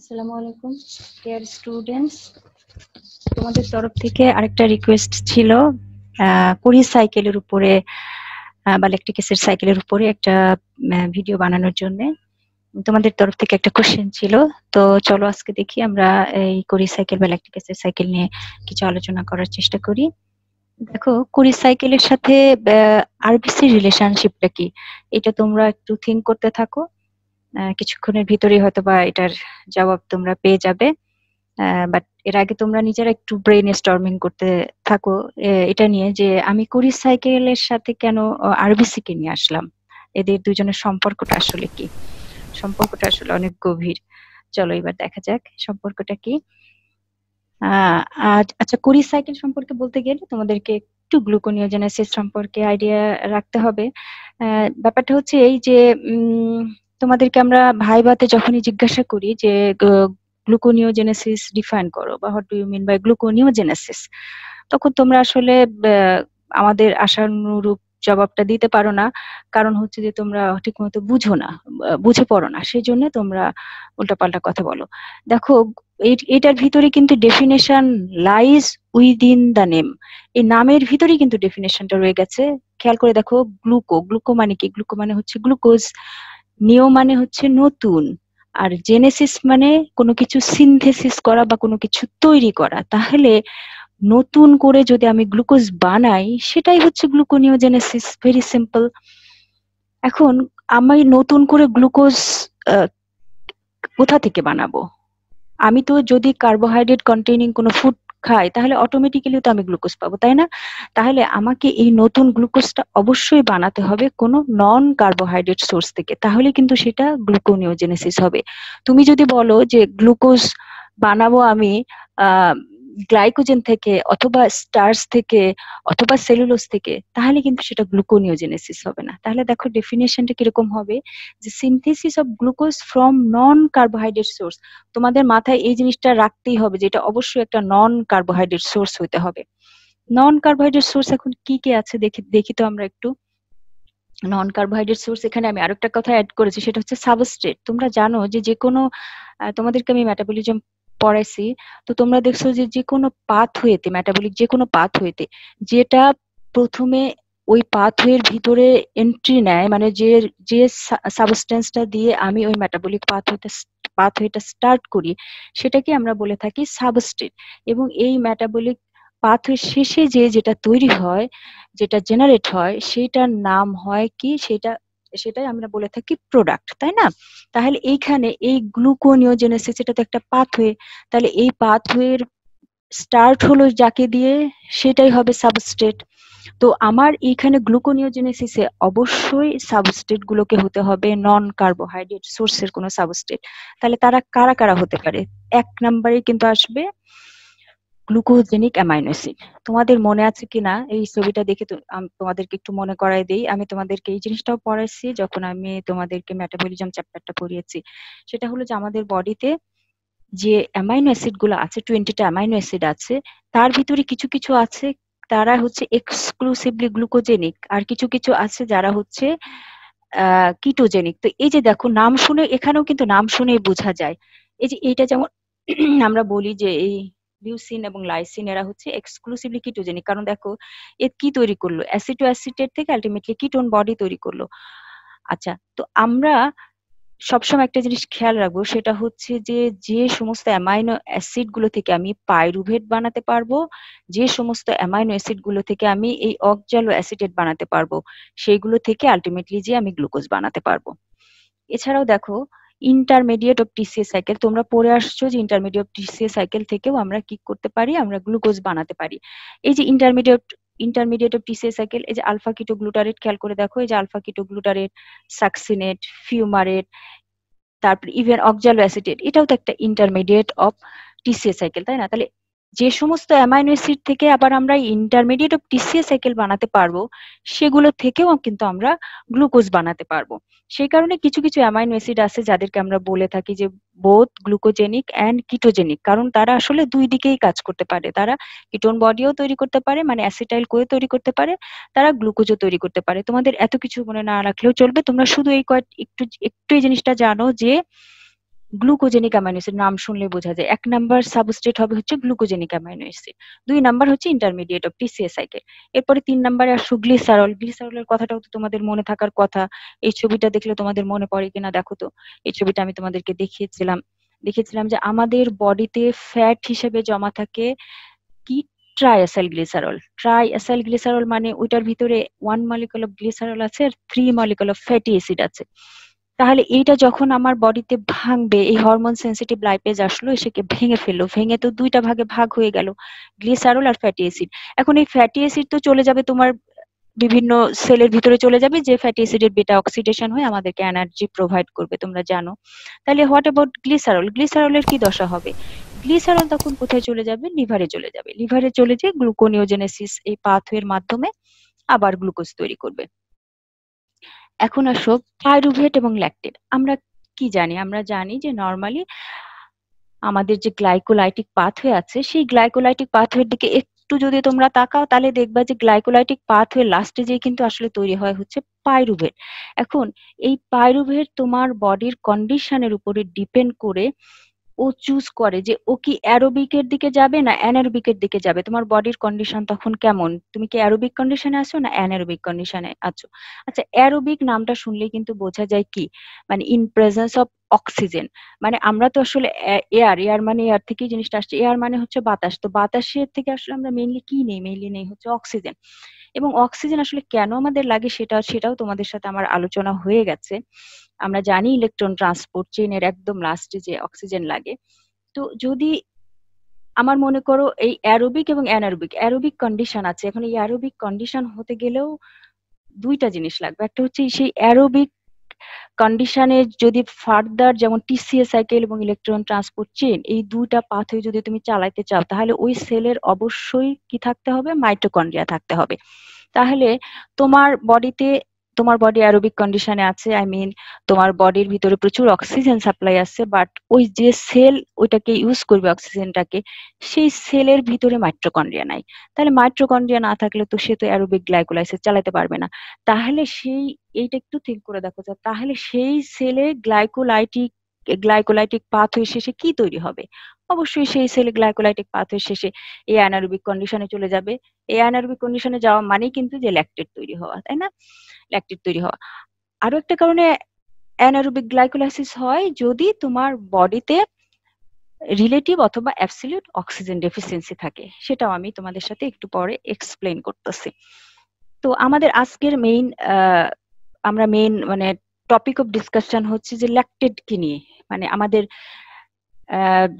আসসালামু আলাইকুম dear students তোমাদের তরফ থেকে আরেকটা রিকোয়েস্ট ছিল কুড়ি সাইকেলের উপরে বা ইলেকট্রিক এসের সাইকেলের উপরে একটা ভিডিও বানানোর জন্য তোমাদের তরফ থেকে একটা কোশ্চেন ছিল তো চলো আজকে দেখি আমরা এই কুড়ি সাইকেল বা ইলেকট্রিক সাইকেল নিয়ে কিছু আলোচনা করার চেষ্টা করি দেখো কুড়ি সাইকেলের সাথে আরবিসির রিলেশনশিপটা কি এটা তোমরা একটু থিঙ্ক করতে থাকো কিছুক্ষণের ভিতরেই হয়তো বা এটার জবাব তোমরা পেয়ে যাবে বাট এর আগে তোমরা নিজেরা একটু ব্রেন স্টর্মিং করতে থাকো এটা নিয়ে যে আমি কুড়ি সাইকেলের সাথে কেন আরবিসি কে নিয়ে আসলাম এদের দুজনের সম্পর্কটা আসলে কি সম্পর্কটা আসলে অনেক গভীর চলো এবার দেখা যাক সম্পর্কটা কি আচ্ছা কুড়ি সাইকেল সম্পর্কে বলতে গেলে তোমাদেরকে একটু গ্লুকোনিওজেনেসিস সম্পর্কে আইডিয়া রাখতে হবে ব্যাপারটা হচ্ছে এই যে উম তোমাদেরকে আমরা ভাইবাতে যখনই জিজ্ঞাসা করি যে গ্লুকোনিওজেনেসিস ডিফাইন করো বা what do you mean by gluconeogenesis তখন তোমরা আসলে আমাদের আশানুরূপ জবাবটা দিতে পারো না কারণ হচ্ছে যে তোমরা ঠিক মতো বুঝো না বুঝে পড়ো না সেই জন্য তোমরা উল্টাপাল্টা কথা বলো দেখো এটার ভিতরে কিন্তু definition lies within the name এই নামের ভিতরে কিন্তু ডেফিনেশনটা রয়ে গেছে খেয়াল করে দেখো গ্লুকো গ্লুকো মানে কি গ্লুকো মানে হচ্ছে গ্লুকোজ নিও মানে হচ্ছে নতুন আর জেনেসিস মানে কোনো কিছু সিনথেসিস করা বা কোনো কিছু তৈরি করা তাহলে নতুন করে যদি আমি গ্লুকোজ বানাই সেটাই হচ্ছে গ্লুকোনিওজেনেসিস ভেরি সিম্পল এখন আমি নতুন করে গ্লুকোজ কোথা থেকে বানাবো আমি তো যদি কার্বোহাইড্রেট কন্টেনিং কোনো ফুড খাই তাহলে অটোমেটিক্যালি তো আমি গ্লুকোজ পাবো তাই না তাহলে আমাকে এই নতুন গ্লুকোজটা অবশ্যই বানাতে হবে কোনো নন কার্বোহাইড্রেট সোর্স থেকে তাহলে কিন্তু সেটা গ্লুকোনিওজেনেসিস হবে তুমি যদি বলো যে গ্লুকোজ বানাবো আমি আহ গ্লাইকোজেন থেকে অথবা স্টার্স থেকে অথবা সেলুলোস থেকে তাহলে কিন্তু সেটা গ্লুকোনিওজেনেসিস হবে না তাহলে দেখো ডেফিনেশনটা কিরকম হবে যে synthesis of glucose from non carbohydrate source তোমাদের মাথায় এই জিনিসটা রাখতেই হবে যে এটা অবশ্যই একটা নন কার্বোহাইড্রেট সোর্স হইতে হবে নন কার্বোহাইড্রেট সোর্স এখন কি কি আছে দেখি দেখি তো আমরা একটু নন কার্বোহাইড্রেট সোর্স এখানে আমি আরেকটা কথা অ্যাড করেছি সেটা হচ্ছে সাবস্ট্রেট তোমরা জানো যে যে কোনো তোমাদেরকে আমি মেটাবলিজম পড়াইছি তো তোমরা দেখছো যে যে কোনো পাথ হয়েতে ম্যাটাবলিক যে কোনো পাথ হয়েতে যেটা প্রথমে ওই পাথওয়ের ভিতরে এন্ট্রি নেয় মানে যে যে সাবস্টেন্সটা দিয়ে আমি ওই মেটাবলিক পাথওয়েতে পাথওয়েটা স্টার্ট করি সেটাকে আমরা বলে থাকি সাবস্টেট এবং এই পাথ হয়ে শেষে যে যেটা তৈরি হয় যেটা জেনারেট হয় সেটার নাম হয় কি সেটা সেটাই আমরা বলে থাকি প্রোডাক্ট তাই না তাহলে এইখানে এই গ্লুকোনিওজেনেসিস এটা তো একটা পাথওয়ে তাহলে এই পাথওয়ের স্টার্ট হলো যাকে দিয়ে সেটাই হবে সাবস্ট্রেট তো আমার এখানে গ্লুকোনিওজেনেসিসে অবশ্যই সাবস্টেট গুলোকে হতে হবে নন কার্বোহাইড্রেট সোর্সের কোনো সাবস্টেট তাহলে তারা কারা কারা হতে পারে এক নম্বরে কিন্তু আসবে গ্লুকোজেনিক অ্যামাইনো অ্যাসিড তোমাদের মনে আছে কিনা এই ছবিটা দেখে তোমাদেরকে একটু মনে করাই দেই আমি তোমাদেরকে এই জিনিসটাও পড়াইছি যখন আমি তোমাদেরকে মেটাবলিজম চ্যাপ্টারটা পড়িয়েছি সেটা হলো যে আমাদের বডিতে যে অ্যামাইনো অ্যাসিড গুলো আছে টোয়েন্টিটা অ্যামাইনো অ্যাসিড আছে তার ভিতরে কিছু কিছু আছে তারা হচ্ছে এক্সক্লুসিভলি গ্লুকোজেনিক আর কিছু কিছু আছে যারা হচ্ছে কিটোজেনিক তো এই যে দেখো নাম শুনে এখানেও কিন্তু নাম শুনেই বোঝা যায় এই যে এইটা যেমন আমরা বলি যে এই লিউসিন এবং লাইসিন এরা হচ্ছে এক্সক্লুসিভলি কিটোজেনিক কারণ দেখো এ কি তৈরি করলো অ্যাসিড টু অ্যাসিডের থেকে আলটিমেটলি কিটোন বডি তৈরি করলো আচ্ছা তো আমরা সবসময় একটা জিনিস খেয়াল রাখবো সেটা হচ্ছে যে যে সমস্ত অ্যামাইনো অ্যাসিড গুলো থেকে আমি পাইরুভেট বানাতে পারবো যে সমস্ত অ্যামাইনো অ্যাসিড গুলো থেকে আমি এই অকজালো অ্যাসিটেট বানাতে পারবো সেইগুলো থেকে আলটিমেটলি যে আমি গ্লুকোজ বানাতে পারবো এছাড়াও দেখো ইন্টারমিডিয়েট অফ টিসিএ সাইকেল তোমরা পড়ে আসছো যে ইন্টারমিডিয়েট অফ টিসিএ সাইকেল থেকেও আমরা কি করতে পারি আমরা গ্লুকোজ বানাতে পারি এই যে intermediate intermediate of TCA cycle এই যে আলফা কিটো গ্লুটারেট খেয়াল করে দেখো এই যে alpha keto glutarate succinate fumarate তারপর ইভেন অক্সালো অ্যাসিটেট এটাও তো একটা ইন্টারমিডিয়েট অফ টিসিএ সাইকেল তাই না তাহলে যে সমস্ত অ্যামাইনো অ্যাসিড থেকে আবার আমরা ইন্টারমিডিয়েট অফ টিসিএ সাইকেল বানাতে পারবো সেগুলো থেকেও কিন্তু আমরা গ্লুকোজ বানাতে পারবো সেই কারণে কিছু কিছু অ্যামাইনো অ্যাসিড আছে যাদেরকে আমরা বলে থাকি যে বোধ গ্লুকোজেনিক অ্যান্ড কিটোজেনিক কারণ তারা আসলে দুই দিকেই কাজ করতে পারে তারা কিটোন বডিও তৈরি করতে পারে মানে অ্যাসিটাইল কোয়ে তৈরি করতে পারে তারা গ্লুকোজও তৈরি করতে পারে তোমাদের এত কিছু মনে না রাখলেও চলবে তোমরা শুধু এই কয়েক একটু একটু এই জিনিসটা জানো যে গ্লুকোজেনিক অ্যামাইনো অ্যাসিড নাম শুনলে বোঝা যায় এক নাম্বার সাবস্টেট হবে হচ্ছে গ্লুকোজেনিক অ্যামাইনো অ্যাসিড দুই নাম্বার হচ্ছে ইন্টারমিডিয়েট অফ কে এরপরে তিন নাম্বারে আসো গ্লিসারল গ্লিসারলের কথাটাও তো তোমাদের মনে থাকার কথা এই ছবিটা দেখলে তোমাদের মনে পড়ে কিনা দেখো তো এই ছবিটা আমি তোমাদেরকে দেখিয়েছিলাম দেখেছিলাম যে আমাদের বডিতে ফ্যাট হিসেবে জমা থাকে কি ট্রাইঅ্যাসাইল গ্লিসারল ট্রাইঅ্যাসাইল গ্লিসারল মানে ওইটার ভিতরে ওয়ান মলিকুল অফ গ্লিসারল আছে আর three molecule of fatty acid আছে তাহলে এইটা যখন আমার বডিতে ভাঙবে এই হরমোন সেন্সিটিভ লাইপেজ আসলো সেকে ভেঙে ফেললো ভেঙে তো দুইটা ভাগে ভাগ হয়ে গেল গ্লিসারল আর ফ্যাটি অ্যাসিড এখন এই ফ্যাটি অ্যাসিড তো চলে যাবে তোমার বিভিন্ন সেলের ভিতরে চলে যাবে যে ফ্যাটি অ্যাসিডের বেটা অক্সিডেশন হয়ে আমাদেরকে এনার্জি প্রোভাইড করবে তোমরা জানো তাহলে হোয়াট অ্যাবাউট গ্লিসারল গ্লিসারলের কি দশা হবে গ্লিসারল তখন কোথায় চলে যাবে লিভারে চলে যাবে লিভারে চলে যেয়ে গ্লুকোনিওজেনেসিস এই পাথওয়ের মাধ্যমে আবার গ্লুকোজ তৈরি করবে এখন আসো পাইরুভেট এবং ল্যাকটেট আমরা কি জানি আমরা জানি যে নর্মালি আমাদের যে গ্লাইকোলাইটিক পাথওয়ে আছে সেই গ্লাইকোলাইটিক পাথওয়ের দিকে একটু যদি তোমরা তাকাও তাহলে দেখবা যে গ্লাইকোলাইটিক পাথওয়ে লাস্টে যে কিন্তু আসলে তৈরি হয় হচ্ছে পাইরুভেট এখন এই পাইরুভেট তোমার বডির কন্ডিশনের উপরে ডিপেন্ড করে ও চুজ করে যে ও কি অ্যারোবিকের দিকে যাবে না অ্যানারোবিকের দিকে যাবে তোমার বডির কন্ডিশন তখন কেমন তুমি কি অ্যারোবিক কন্ডিশনে আছো না অ্যানারোবিক কন্ডিশনে আছো আচ্ছা অ্যারোবিক নামটা শুনলে কিন্তু বোঝা যায় কি মানে ইন প্রেজেন্স অফ অক্সিজেন মানে আমরা তো আসলে এয়ার এয়ার মানে এয়ার থেকেই জিনিসটা আসছে এয়ার মানে হচ্ছে বাতাস তো বাতাসের থেকে আসলে আমরা মেইনলি কি নেই মেইনলি নেই হচ্ছে অক্সিজেন এবং অক্সিজেন আসলে কেন আমাদের লাগে সেটা সেটাও তোমাদের সাথে আমার আলোচনা হয়ে গেছে আমরা জানি ইলেকট্রন ট্রান্সপোর্ট চেনের একদম লাস্টে যে অক্সিজেন লাগে তো যদি আমার মনে করো এই অ্যারোবিক এবং অ্যানারোবিক অ্যারোবিক কন্ডিশন আছে এখন এই অ্যারোবিক কন্ডিশন হতে গেলেও দুইটা জিনিস লাগবে একটা হচ্ছে সেই অ্যারোবিক কন্ডিশনে যদি ফার্দার যেমন টিসিএ সাইকেল এবং ইলেকট্রন ট্রান্সপোর্ট চেন এই দুইটা পাথে যদি তুমি চালাইতে চাও তাহলে ওই সেলের অবশ্যই কি থাকতে হবে মাইটোকন্ড্রিয়া থাকতে হবে তাহলে তোমার বডিতে তোমার বডি অ্যারোবিক কন্ডিশনে আছে আই মিন তোমার বডির ভিতরে প্রচুর অক্সিজেন সাপ্লাই আছে বাট ওই যে সেল ওইটাকে ইউজ করবে অক্সিজেনটাকে সেই সেলের ভিতরে মাইট্রোকন্ড্রিয়া নাই তাহলে মাইট্রোকন্ড্রিয়া না থাকলে তো সে তো অ্যারোবিক গ্লাইকোলাইসিস চালাতে পারবে না তাহলে সেই এইটা একটু থিঙ্ক করে দেখো তাহলে সেই সেলে গ্লাইকোলাইটিক গ্লাইকোলাইটিক পাথওয়ে শেষে কি তৈরি হবে অবশ্যই সেই সেল গ্লাইকোলাইটিক পাথওয়ে শেষে এই অ্যানারোবিক কন্ডিশনে চলে যাবে এই অ্যানারোবিক কন্ডিশনে যাওয়া মানেই কিন্তু যে ল্যাকটেট তৈরি হওয়া তাই না ল্যাকটেট তৈরি হওয়া আরো একটা কারণে অ্যানারোবিক গ্লাইকোলাইসিস হয় যদি তোমার বডিতে রিলেটিভ অথবা অ্যাবসলিউট অক্সিজেন ডেফিসিয়েন্সি থাকে সেটাও আমি তোমাদের সাথে একটু পরে এক্সপ্লেন করতেছি তো আমাদের আজকের মেইন আমরা মেইন মানে টপিক অফ ডিসকাশন হচ্ছে যে ল্যাকটেড কি নিয়ে মানে আমাদের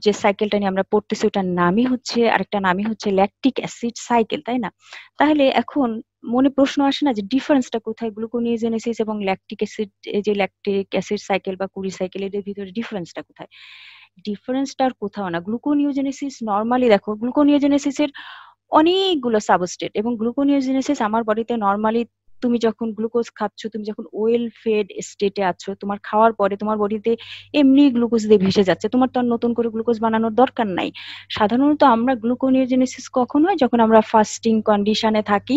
যে সাইকেলটা নিয়ে আমরা পড়তেছি ওটার নামই হচ্ছে আরেকটা নামই হচ্ছে ল্যাকটিক অ্যাসিড সাইকেল তাই না তাহলে এখন মনে প্রশ্ন আসে না যে ডিফারেন্সটা কোথায় গ্লুকোনিওজেনেসিস এবং ল্যাকটিক অ্যাসিড যে ল্যাকটিক অ্যাসিড সাইকেল বা কুড়ি সাইকেল এদের ভিতরে ডিফারেন্সটা কোথায় ডিফারেন্সটা আর কোথাও না গ্লুকোনিওজেনেসিস নর্মালি দেখো গ্লুকোনিওজেনেসিস অনেকগুলো সাবস্টেট এবং গ্লুকোনিওজেনেসিস আমার বডিতে নর্মালি তুমি যখন গ্লুকোজ খাচ্ছ তুমি যখন ওয়েল ফেড স্টেটে আছো তোমার খাওয়ার পরে তোমার বডিতে এমনি গ্লুকোজ দিয়ে ভেসে যাচ্ছে তোমার তো আর নতুন করে গ্লুকোজ বানানোর দরকার নাই সাধারণত আমরা গ্লুকোনিওজেনেসিস কখন হয় যখন আমরা ফাস্টিং কন্ডিশনে থাকি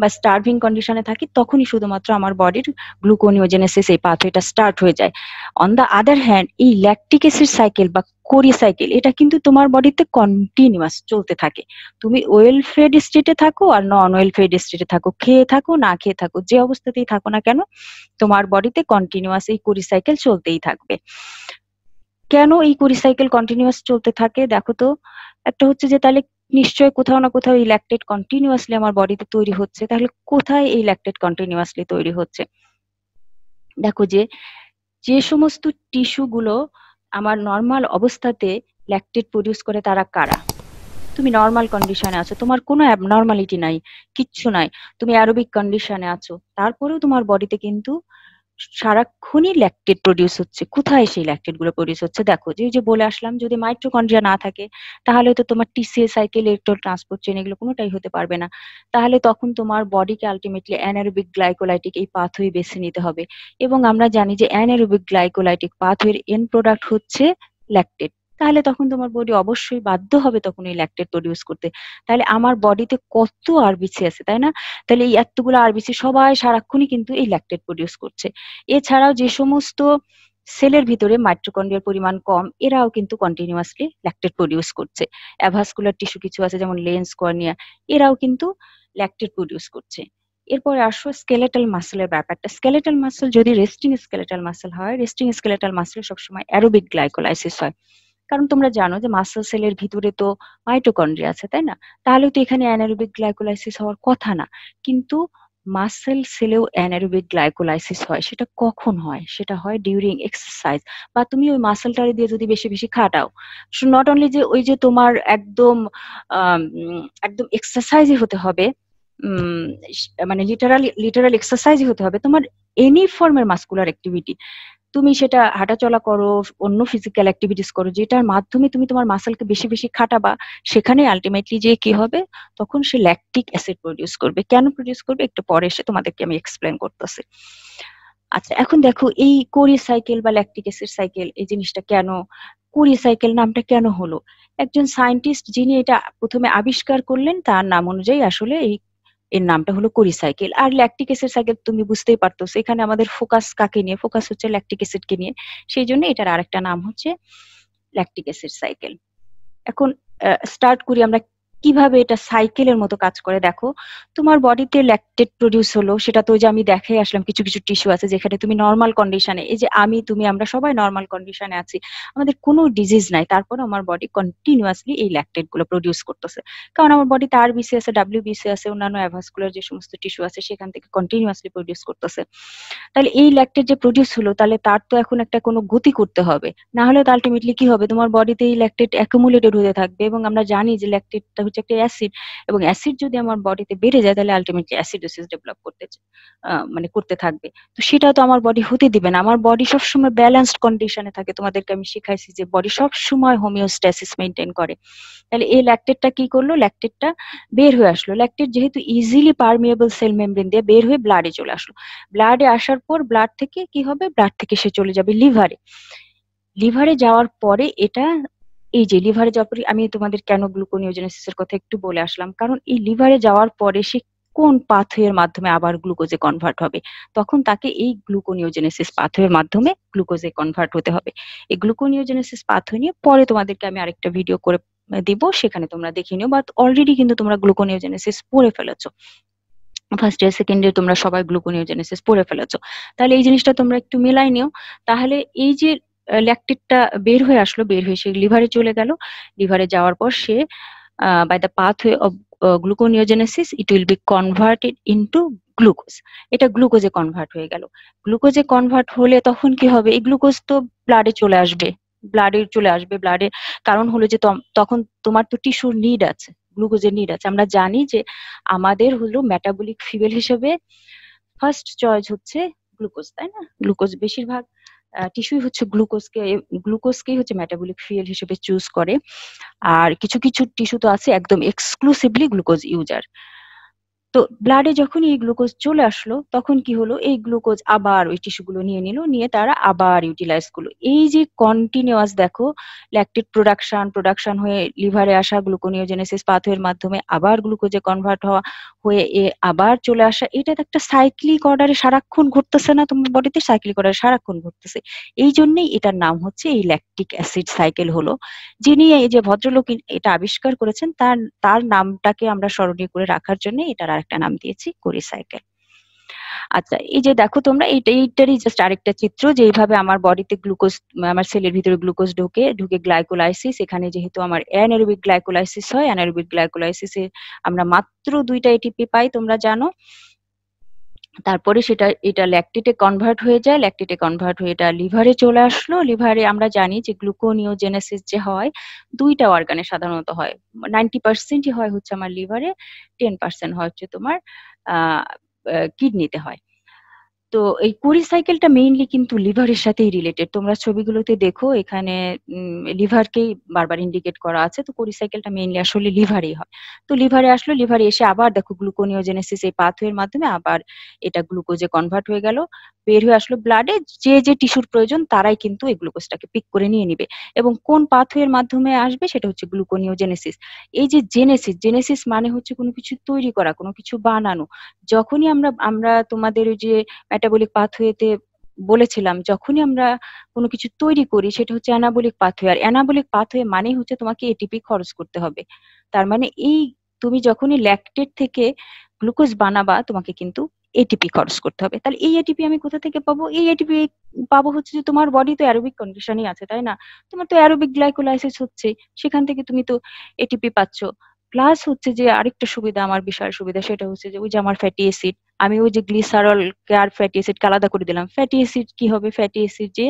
বা স্টার্ভিং কন্ডিশনে থাকি তখনই শুধুমাত্র আমার বডির গ্লুকোনিওজেনেসিস এই পাথওয়েটা স্টার্ট হয়ে যায় অন দ্য আদার হ্যান্ড এই ল্যাকটিক অ্যাসিড সাইকেল বা সাইকেল এটা কিন্তু তোমার বডিতে কন্টিনিউয়াস চলতে থাকে তুমি ওয়েল ফেড স্টেটে থাকো আর নন ওয়েল ফেড স্টেটে থাকো খেয়ে থাকো না খেয়ে থাকো যে অবস্থাতেই থাকো না কেন তোমার বডিতে কন্টিনিউয়াস এই সাইকেল চলতেই থাকবে কেন এই কোরিসাইকেল কন্টিনিউয়াস চলতে থাকে দেখো তো একটা হচ্ছে যে তাহলে নিশ্চয় কোথাও না কোথাও এই ল্যাকটেড কন্টিনিউয়াসলি আমার বডিতে তৈরি হচ্ছে তাহলে কোথায় এই ল্যাকটেড কন্টিনিউয়াসলি তৈরি হচ্ছে দেখো যে যে সমস্ত টিস্যু গুলো আমার নর্মাল অবস্থাতে ল্যাকটেট প্রডিউস করে তারা কারা তুমি নর্মাল কন্ডিশনে আছো তোমার কোনো নর্মালিটি নাই কিচ্ছু নাই তুমি অ্যারোবিক কন্ডিশনে আছো তারপরেও তোমার বডিতে কিন্তু সারাক্ষণই ল্যাকটেড প্রডিউস হচ্ছে কোথায় সেই ল্যাকটেড গুলো প্রডিউস হচ্ছে দেখো যে যে বলে আসলাম যদি মাইট্রোকন্ড্রিয়া না থাকে তাহলে তো তোমার TCA cycle electron transport chain এগুলো কোনোটাই হতে পারবে না তাহলে তখন তোমার বডিকে আলটিমেটলি অ্যানারোবিক গ্লাইকোলাইটিক এই পাথওয়ে বেছে নিতে হবে এবং আমরা জানি যে অ্যানারোবিক গ্লাইকোলাইটিক পাথওয়ের এন্ড প্রোডাক্ট হচ্ছে ল্যাকটেড তাহলে তখন তোমার বডি অবশ্যই বাধ্য হবে তখন এই ল্যাকটেট প্রডিউস করতে তাহলে আমার বডিতে কত আরবিসি আছে তাই না তাহলে এই এতগুলো আরবিসি সবাই সারাক্ষণই কিন্তু এই ল্যাকটেট প্রডিউস করছে এছাড়াও যে সমস্ত সেলের ভিতরে মাইট্রোকন্ড্রিয়ার পরিমাণ কম এরাও কিন্তু কন্টিনিউয়াসলি ল্যাকটেট প্রডিউস করছে অ্যাভাসকুলার টিস্যু কিছু আছে যেমন লেন্স কর্নিয়া এরাও কিন্তু ল্যাকটেট প্রডিউস করছে এরপরে আসো স্কেলেটাল মাসেলের ব্যাপারটা স্কেলেটাল মাসেল যদি রেস্টিং স্কেলেটাল মাসেল হয় রেস্টিং স্কেলেটাল মাসেল সবসময় অ্যারোবিক গ্লাইকোলাইসিস হয় কারণ তোমরা জানো যে মাসেল সেলের ভিতরে তো মাইটোকন্ড্রিয়া আছে তাই না তাহলে তো এখানে অ্যানারোবিক গ্লাইকোলাইসিস হওয়ার কথা না কিন্তু মাসেল সেলেও অ্যানারোবিক গ্লাইকোলাইসিস হয় সেটা কখন হয় সেটা হয় ডিউরিং এক্সারসাইজ বা তুমি ওই মাসেলটার দিয়ে যদি বেশি বেশি খাটাও নট অনলি যে ওই যে তোমার একদম একদম এক্সারসাইজই হতে হবে মানে লিটারালি লিটারাল এক্সারসাইজই হতে হবে তোমার এনি ফর্মের মাস্কুলার অ্যাক্টিভিটি তুমি সেটা হাঁটাচলা করো অন্য ফিজিক্যাল অ্যাক্টিভিটিস করো যেটার মাধ্যমে তুমি তোমার মাসেলকে বেশি বেশি খাটাবা সেখানে আলটিমেটলি যে কি হবে তখন সে ল্যাকটিক অ্যাসিড প্রডিউস করবে কেন প্রডিউস করবে একটু পরে এসে তোমাদেরকে আমি এক্সপ্লেন করতেছি আচ্ছা এখন দেখো এই কোরি সাইকেল বা ল্যাকটিক অ্যাসিড সাইকেল এই জিনিসটা কেন কোরি সাইকেল নামটা কেন হলো একজন সায়েন্টিস্ট যিনি এটা প্রথমে আবিষ্কার করলেন তার নাম অনুযায়ী আসলে এই এর নামটা হলো কোরি সাইকেল আর ল্যাকটিক এসিড সাইকেল তুমি বুঝতেই পারতো এখানে আমাদের ফোকাস কাকে নিয়ে ফোকাস হচ্ছে ল্যাকটিক কে নিয়ে সেই জন্য এটার আরেকটা নাম হচ্ছে ল্যাকটিক এসিড সাইকেল এখন স্টার্ট করি আমরা কিভাবে এটা সাইকেলের মতো কাজ করে দেখো তোমার বডিতে ল্যাকটেড প্রডিউস হলো সেটা তো যে আমি দেখাই আসলাম কিছু কিছু টিস্যু আছে যেখানে তুমি নর্মাল কন্ডিশনে এই যে আমি তুমি আমরা সবাই নর্মাল কন্ডিশনে আছি আমাদের কোনো ডিজিজ নাই তারপর আমার বডি কন্টিনিউয়াসলি এই ল্যাকটেড গুলো প্রডিউস করতেছে কারণ আমার বডি তার বিসি আছে ডাব্লিউ বিসি আছে অন্যান্য অ্যাভাসকুলার যে সমস্ত টিস্যু আছে সেখান থেকে কন্টিনিউয়াসলি প্রডিউস করতেছে তাহলে এই ল্যাকটেড যে প্রডিউস হলো তাহলে তার তো এখন একটা কোনো গতি করতে হবে না হলে তো আলটিমেটলি কি হবে তোমার বডিতে এই ল্যাকটেড অ্যাকুমুলেটেড হতে থাকবে এবং আমরা জানি যে ল্যাকটেটটা হচ্ছে একটা অ্যাসিড এবং অ্যাসিড যদি আমার বডিতে বেড়ে যায় তাহলে আলটিমেটলি অ্যাসিডোসিস ডেভেলপ করতে মানে করতে থাকবে তো সেটা তো আমার বডি হতে দিবে না আমার বডি সবসময় ব্যালেন্সড কন্ডিশনে থাকে তোমাদেরকে আমি শিখাইছি যে বডি সবসময় হোমিওস্ট্যাসিস মেনটেন করে তাহলে এই ল্যাকটেটটা কি করলো ল্যাকটেটটা বের হয়ে আসলো ল্যাকটেট যেহেতু ইজিলি পারমিয়েবল সেল মেমব্রেন দিয়ে বের হয়ে ব্লাডে চলে আসলো ব্লাডে আসার পর ব্লাড থেকে কি হবে ব্লাড থেকে সে চলে যাবে লিভারে লিভারে যাওয়ার পরে এটা এই যে লিভারে যাওয়ার পরে আমি তোমাদের কেন এর কথা একটু বলে আসলাম কারণ এই লিভারে যাওয়ার পরে সে কোন পাথওয়ের মাধ্যমে আবার গ্লুকোজে কনভার্ট হবে তখন তাকে এই গ্লুকোনিওজেনেসিস পাথওয়ের মাধ্যমে গ্লুকোজে কনভার্ট হতে হবে এই গ্লুকোনিওজেনেসিস পাথওয়ে নিয়ে পরে তোমাদেরকে আমি আরেকটা ভিডিও করে দিব সেখানে তোমরা দেখে নিও বা অলরেডি কিন্তু তোমরা গ্লুকোনিওজেনেসিস পড়ে ফেলেছো ফার্স্ট ইয়ার সেকেন্ড ইয়ার তোমরা সবাই গ্লুকোনিওজেনেসিস পড়ে ফেলেছো তাহলে এই জিনিসটা তোমরা একটু মিলাই নিও তাহলে এই যে ল্যাকটিকটা বের হয়ে আসলো বের হয়ে সে লিভারে চলে গেল লিভারে যাওয়ার পর সে by the pathway of gluconeogenesis it will be converted into glucose এটা গ্লুকোজে কনভার্ট হয়ে গেল গ্লুকোজে কনভার্ট হলে তখন কি হবে এই গ্লুকোজ তো ব্লাডে চলে আসবে ব্লাডে চলে আসবে ব্লাডে কারণ হলো যে তখন তোমার তো টিস্যুর নিড আছে গ্লুকোজের নিড আছে আমরা জানি যে আমাদের হলো মেটাবলিক ফিবেল হিসেবে ফার্স্ট চয়েস হচ্ছে গ্লুকোজ তাই না গ্লুকোজ বেশিরভাগ টিস্যুই হচ্ছে গ্লুকোজকে গ্লুকোজকেই হচ্ছে মেটাবলিক ফিউল হিসেবে চুজ করে আর কিছু কিছু টিস্যু তো আছে একদম এক্সক্লুসিভলি গ্লুকোজ ইউজার তো ব্লাডে যখন এই গ্লুকোজ চলে আসলো তখন কি হলো এই গ্লুকোজ আবার ওই টিস্যুগুলো নিয়ে নিল নিয়ে তারা আবার ইউটিলাইজ করলো এই যে কন্টিনিউয়াস দেখো ল্যাকটেট প্রোডাকশন প্রোডাকশন হয়ে লিভারে আসা গ্লুকোনিওজেনেসিস পাথওয়ের মাধ্যমে আবার গ্লুকোজে কনভার্ট হওয়া হয়ে এ আবার চলে আসা এটা একটা সাইক্লিক অর্ডারে সারাক্ষণ ঘটতেছে না তোমার বডিতে সাইক্লিক অর্ডারে সারাক্ষণ ঘটতেছে এই জন্যই এটার নাম হচ্ছে এই ল্যাকটিক অ্যাসিড সাইকেল হলো যিনি এই যে ভদ্রলোক এটা আবিষ্কার করেছেন তার তার নামটাকে আমরা স্মরণীয় করে রাখার জন্য এটার একটা নাম দিয়েছি কুড়ি সাইকেল আচ্ছা এই যে দেখো তোমরা এইটা এইটারই জাস্ট আরেকটা চিত্র যে এইভাবে আমার বডিতে গ্লুকোজ আমার সেলের ভিতরে গ্লুকোজ ঢুকে ঢুকে গ্লাইকোলাইসিস এখানে যেহেতু আমার অ্যানারোবিক গ্লাইকোলাইসিস হয় অ্যানারোবিক গ্লাইকোলাইসিসে আমরা মাত্র দুইটা এটিপি পাই তোমরা জানো তারপরে সেটা এটা ল্যাকটিটে কনভার্ট হয়ে যায় ল্যাকটিটে কনভার্ট হয়ে এটা লিভারে চলে আসলো লিভারে আমরা জানি যে গ্লুকোনিওজেনেসিস যে হয় দুইটা অর্গানে সাধারণত হয় নাইনটি পার্সেন্টই হয় হচ্ছে আমার লিভারে টেন পার্সেন্ট হয় হচ্ছে তোমার কিডনিতে হয় তো এই কুরি সাইকেলটা মেইনলি কিন্তু লিভারের সাথেই রিলেটেড তোমরা ছবিগুলোতে দেখো এখানে লিভারকেই বারবার ইন্ডিকেট করা আছে তো কুরি সাইকেলটা মেইনলি আসলে লিভারেই হয় তো লিভারে আসলো লিভারে এসে আবার দেখো গ্লুকোনিওজেনেসিস এই পাথওয়ের মাধ্যমে আবার এটা গ্লুকোজে কনভার্ট হয়ে গেল বের হয়ে আসলো ব্লাডে যে যে টিস্যুর প্রয়োজন তারাই কিন্তু এই গ্লুকোজটাকে পিক করে নিয়ে নিবে এবং কোন পাথওয়ের মাধ্যমে আসবে সেটা হচ্ছে গ্লুকোনিওজেনেসিস এই যে জেনেসিস জেনেসিস মানে হচ্ছে কোনো কিছু তৈরি করা কোনো কিছু বানানো যখনই আমরা আমরা তোমাদের ওই যে মেটাবলিক পাথওয়েতে বলেছিলাম যখনই আমরা কোনো কিছু তৈরি করি সেটা হচ্ছে অ্যানাবলিক পাথওয়ে আর অ্যানাবলিক পাথওয়ে মানে হচ্ছে তোমাকে এটিপি খরচ করতে হবে তার মানে এই তুমি যখনই ল্যাকটেট থেকে গ্লুকোজ বানাবা তোমাকে কিন্তু এটিপি খরচ করতে হবে তাহলে এই এটিপি আমি কোথা থেকে পাবো এই এটিপি পাবো হচ্ছে যে তোমার বডি তো অ্যারোবিক কন্ডিশনই আছে তাই না তোমার তো অ্যারোবিক গ্লাইকোলাইসিস হচ্ছে সেখান থেকে তুমি তো এটিপি পাচ্ছ প্লাস হচ্ছে যে আরেকটা সুবিধা আমার বিশাল সুবিধা সেটা হচ্ছে যে ওই যে আমার ফ্যাটি অ্যাসিড আমি ওই যে গ্লিসারল আর ফ্যাটি অ্যাসিড আলাদা করে দিলাম ফ্যাটি অ্যাসিড কি হবে ফ্যাটি অ্যাসিড যে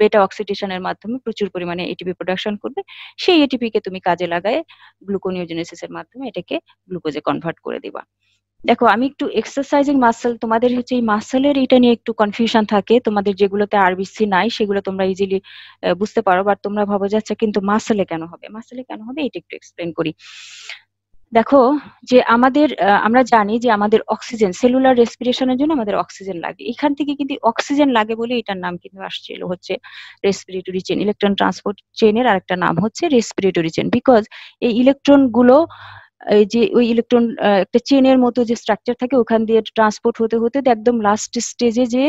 বেটা অক্সিডেশনের মাধ্যমে প্রচুর পরিমাণে এটিপি প্রোডাকশন করবে সেই এটিপি কে তুমি কাজে লাগায় এর মাধ্যমে এটাকে গ্লুকোজে কনভার্ট করে দিবা দেখো আমি একটু এক্সারসাইজিং মাসেল তোমাদের হচ্ছে এই মাসেলের এটা নিয়ে একটু কনফিউশন থাকে তোমাদের যেগুলোতে আরবিসি নাই সেগুলো তোমরা ইজিলি বুঝতে পারো বা তোমরা ভাবো যাচ্ছে কিন্তু মাসেলে কেন হবে মাসেলে কেন হবে এটা একটু এক্সপ্লেন করি দেখো যে আমাদের আমরা জানি যে আমাদের অক্সিজেন সেলুলার রেসপিরেশনের জন্য আমাদের অক্সিজেন লাগে এখান থেকে কিন্তু অক্সিজেন লাগে বলে এটার নাম কিন্তু আসছিল হচ্ছে রেসপিরেটরি চেন ইলেকট্রন ট্রান্সপোর্ট চেনের আরেকটা নাম হচ্ছে রেসপিরেটরি চেন বিকজ এই ইলেকট্রন গুলো এই যে ওই ইলেকট্রন একটা চেনের মতো যে স্ট্রাকচার থাকে ওখান দিয়ে ট্রান্সপোর্ট হতে হতে একদম লাস্ট স্টেজে যে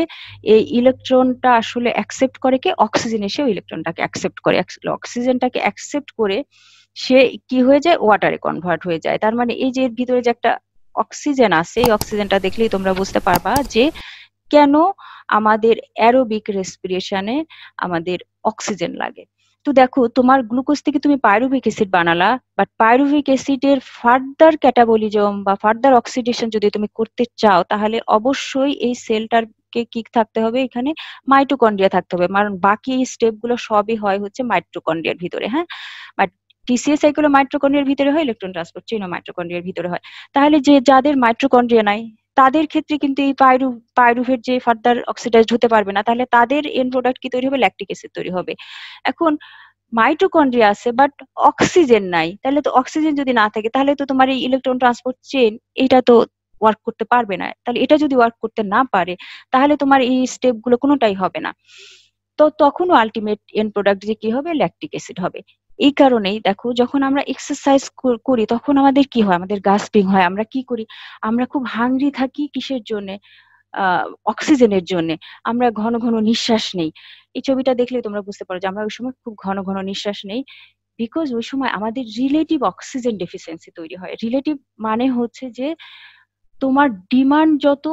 এই ইলেকট্রনটা আসলে অ্যাকসেপ্ট করে কে অক্সিজেন এসে ওই ইলেকট্রনটাকে অ্যাকসেপ্ট করে অক্সিজেনটাকে অ্যাকসেপ্ট করে সে কি হয়ে যায় ওয়াটারে কনভার্ট হয়ে যায় তার মানে এই যে এর ভিতরে যে একটা অক্সিজেন আছে এই অক্সিজেনটা দেখলেই তোমরা বুঝতে পারবা যে কেন আমাদের অ্যারোবিক রেসপিরেশনে আমাদের অক্সিজেন লাগে তো দেখো তোমার গ্লুকোজ থেকে তুমি পাইরুভিক অ্যাসিড বানালা বাট পাইরুভিক অ্যাসিডের ফার্দার ক্যাটাবলিজম বা ফার্দার অক্সিডেশন যদি তুমি করতে চাও তাহলে অবশ্যই এই সেলটার কে কি থাকতে হবে এখানে মাইটোকন্ড্রিয়া থাকতে হবে কারণ বাকি স্টেপগুলো সবই হয় হচ্ছে মাইটোকন্ড্রিয়ার ভিতরে হ্যাঁ টিসিএ সাইকেলো মাইট্রোকন্ড্রিয়ার ভিতরে হয় ইলেকট্রন ট্রান্সপোর্ট চেইনও মাইট্রোকন্ড্রিয়ার ভিতরে হয় তাহলে যে যাদের মাইট্রোকন্ড্রিয়া নাই তাদের ক্ষেত্রে কিন্তু এই পাইরু পাইরুভেট যে ফার্দার অক্সিডাইজড হতে পারবে না তাহলে তাদের এন প্রোডাক্ট কি তৈরি হবে ল্যাকটিক অ্যাসিড তৈরি হবে এখন মাইটোকন্ড্রিয়া আছে বাট অক্সিজেন নাই তাহলে তো অক্সিজেন যদি না থাকে তাহলে তো তোমার এই ইলেকট্রন ট্রান্সপোর্ট চেন এটা তো ওয়ার্ক করতে পারবে না তাহলে এটা যদি ওয়ার্ক করতে না পারে তাহলে তোমার এই স্টেপগুলো কোনোটাই হবে না তো তখনও আলটিমেট এন প্রোডাক্ট যে কি হবে ল্যাকটিক অ্যাসিড হবে এই কারণেই দেখো যখন আমরা এক্সারসাইজ করি তখন আমাদের কি হয় আমাদের গাস্পিং হয় আমরা কি করি আমরা খুব হাংরি থাকি কিসের জন্য অক্সিজেনের জন্য আমরা ঘন ঘন নিঃশ্বাস নেই এই ছবিটা দেখলে তোমরা বুঝতে পারো যে আমরা ওই সময় খুব ঘন ঘন নিঃশ্বাস নেই বিকজ ওই সময় আমাদের রিলেটিভ অক্সিজেন ডেফিসিয়েন্সি তৈরি হয় রিলেটিভ মানে হচ্ছে যে তোমার ডিমান্ড যত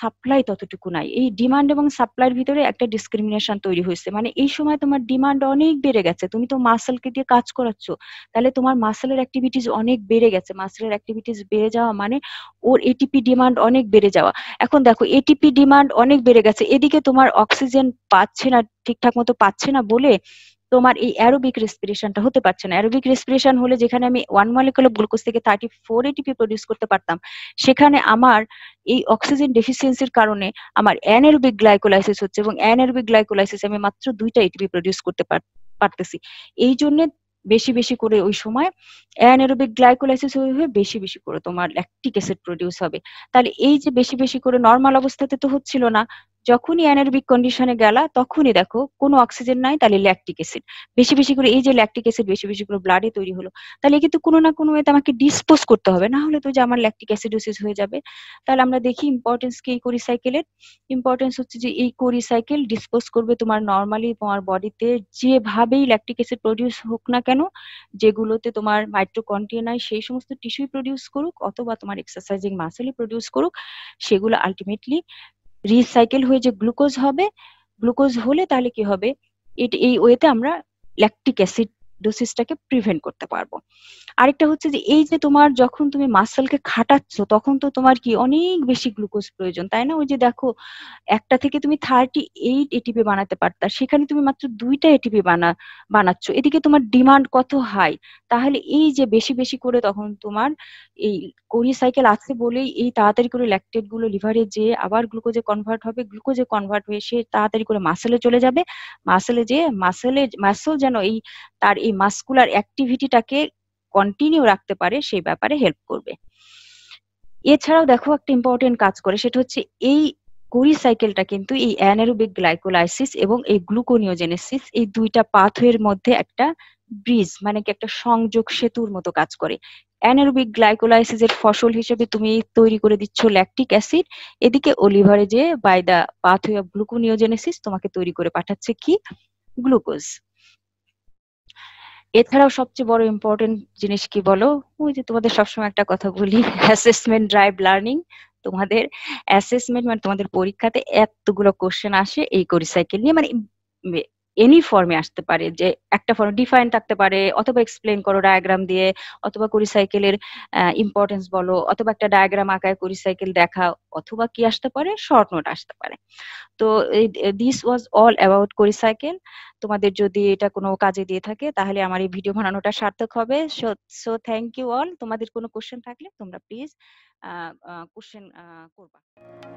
সাপ্লাই ততটুকু নাই এই ডিমান্ড এবং সাপ্লাইয়ের ভিতরে একটা ডিসক্রিমিনেশন তৈরি হয়েছে মানে এই সময় তোমার ডিমান্ড অনেক বেড়ে গেছে তুমি তো মাসেলকে দিয়ে কাজ করাচ্ছ তাহলে তোমার মাসেলের অ্যাক্টিভিটিস অনেক বেড়ে গেছে মাসেলের অ্যাক্টিভিটিস বেড়ে যাওয়া মানে ওর এটিপি ডিমান্ড অনেক বেড়ে যাওয়া এখন দেখো এটিপি ডিমান্ড অনেক বেড়ে গেছে এদিকে তোমার অক্সিজেন পাচ্ছে না ঠিকঠাক মতো পাচ্ছে না বলে তোমার এই অ্যারোবিক রেসপিরেশনটা হতে পারছে না অ্যারোবিক রেসপিরেশন হলে যেখানে আমি ওয়ান মলিকুল অফ গ্লুকোজ থেকে থার্টি ফোর এটিপি প্রডিউস করতে পারতাম সেখানে আমার এই অক্সিজেন ডেফিসিয়েন্সির কারণে আমার অ্যানারোবিক গ্লাইকোলাইসিস হচ্ছে এবং অ্যানারোবিক গ্লাইকোলাইসিস আমি মাত্র দুইটা এটিপি প্রডিউস করতে পারতেছি এই জন্য বেশি বেশি করে ওই সময় অ্যানারোবিক গ্লাইকোলাইসিস হয়ে বেশি বেশি করে তোমার ল্যাকটিক অ্যাসিড প্রডিউস হবে তাহলে এই যে বেশি বেশি করে নর্মাল অবস্থাতে তো হচ্ছিল না যখনই অ্যানারবিক কন্ডিশনে গেলা তখনই দেখো কোনো অক্সিজেন নাই তাহলে ল্যাকটিক অ্যাসিড বেশি বেশি করে এই যে ল্যাকটিক অ্যাসিড বেশি বেশি করে ব্লাডে তৈরি হলো তাহলে কিন্তু কোনো না কোনো ওয়েতে আমাকে ডিসপোজ করতে হবে না হলে তো যে আমার ল্যাকটিক অ্যাসিডোসিস হয়ে যাবে তাহলে আমরা দেখি ইম্পর্টেন্স কি এই সাইকেলের ইম্পর্টেন্স হচ্ছে যে এই কোরি সাইকেল ডিসপোজ করবে তোমার নর্মালি তোমার বডিতে যেভাবেই ল্যাকটিক অ্যাসিড প্রডিউস হোক না কেন যেগুলোতে তোমার মাইট্রোকন্ট্রিয়া নাই সেই সমস্ত টিস্যুই প্রডিউস করুক অথবা তোমার এক্সারসাইজিং মাসেলই প্রডিউস করুক সেগুলো আলটিমেটলি রিসাইকেল হয়ে যে গ্লুকোজ হবে গ্লুকোজ হলে তাহলে কি হবে এই ওয়েতে আমরা ল্যাকটিক অ্যাসিড ডোসিসটাকে প্রিভেন্ট করতে পারবো আরেকটা হচ্ছে যে এই যে তোমার যখন তুমি মাসলকে খাটাচ্ছ তখন তো তোমার কি অনেক বেশি গ্লুকোজ প্রয়োজন তাই না ওই যে দেখো একটা থেকে তুমি থার্টি এইট এটিপি বানাতে পারতা সেখানে তুমি মাত্র দুইটা এটিপি বানা বানাচ্ছ এদিকে তোমার ডিমান্ড কত হাই তাহলে এই যে বেশি বেশি করে তখন তোমার এই কোরি সাইকেল আছে বলেই এই তাড়াতাড়ি করে ল্যাকটেট গুলো লিভারে যেয়ে আবার গ্লুকোজে কনভার্ট হবে গ্লুকোজে কনভার্ট হয়ে সে তাড়াতাড়ি করে মাসেলে চলে যাবে মাসেলে যে মাসেলে মাসেল যেন এই তার এই মাস্কুলার অ্যাক্টিভিটিটাকে কন্টিনিউ রাখতে পারে সেই ব্যাপারে হেল্প করবে এছাড়াও দেখো একটা ইম্পর্টেন্ট কাজ করে সেটা হচ্ছে এই কুড়ি সাইকেলটা কিন্তু এই অ্যানারোবিক গ্লাইকোলাইসিস এবং এই গ্লুকোনিওজেনেসিস এই দুইটা পাথওয়ের মধ্যে একটা ব্রিজ মানে কি একটা সংযোগ সেতুর মতো কাজ করে অ্যানারোবিক গ্লাইকোলাইসিসের ফসল হিসেবে তুমি তৈরি করে দিচ্ছ ল্যাকটিক অ্যাসিড এদিকে যে by the pathway of gluconeogenesis তোমাকে তৈরি করে পাঠাচ্ছে কি গ্লুকোজ এছাড়াও সবচেয়ে বড় ইম্পর্টেন্ট জিনিস কি বলো ওই যে তোমাদের সবসময় একটা কথা বলি অ্যাসেসমেন্ট ড্রাইভ লার্নিং তোমাদের অ্যাসেসমেন্ট মানে তোমাদের পরীক্ষাতে এতগুলো কোশ্চেন আসে এই সাইকেল নিয়ে মানে এনি ফর্মে আসতে পারে যে একটা ফর্ম ডিফাইন থাকতে পারে অথবা এক্সপ্লেন করো ডায়াগ্রাম দিয়ে অথবা কুড়ি সাইকেলের ইম্পর্টেন্স বলো অথবা একটা ডায়াগ্রাম আঁকায় সাইকেল দেখা অথবা কি আসতে পারে শর্ট নোট আসতে পারে তো this was all about cycle তোমাদের যদি এটা কোনো কাজে দিয়ে থাকে তাহলে আমার এই ভিডিও বানানোটা সার্থক হবে সো থ্যাংক ইউ অল তোমাদের কোনো কোশ্চেন থাকলে তোমরা প্লিজ কোশ্চেন করবা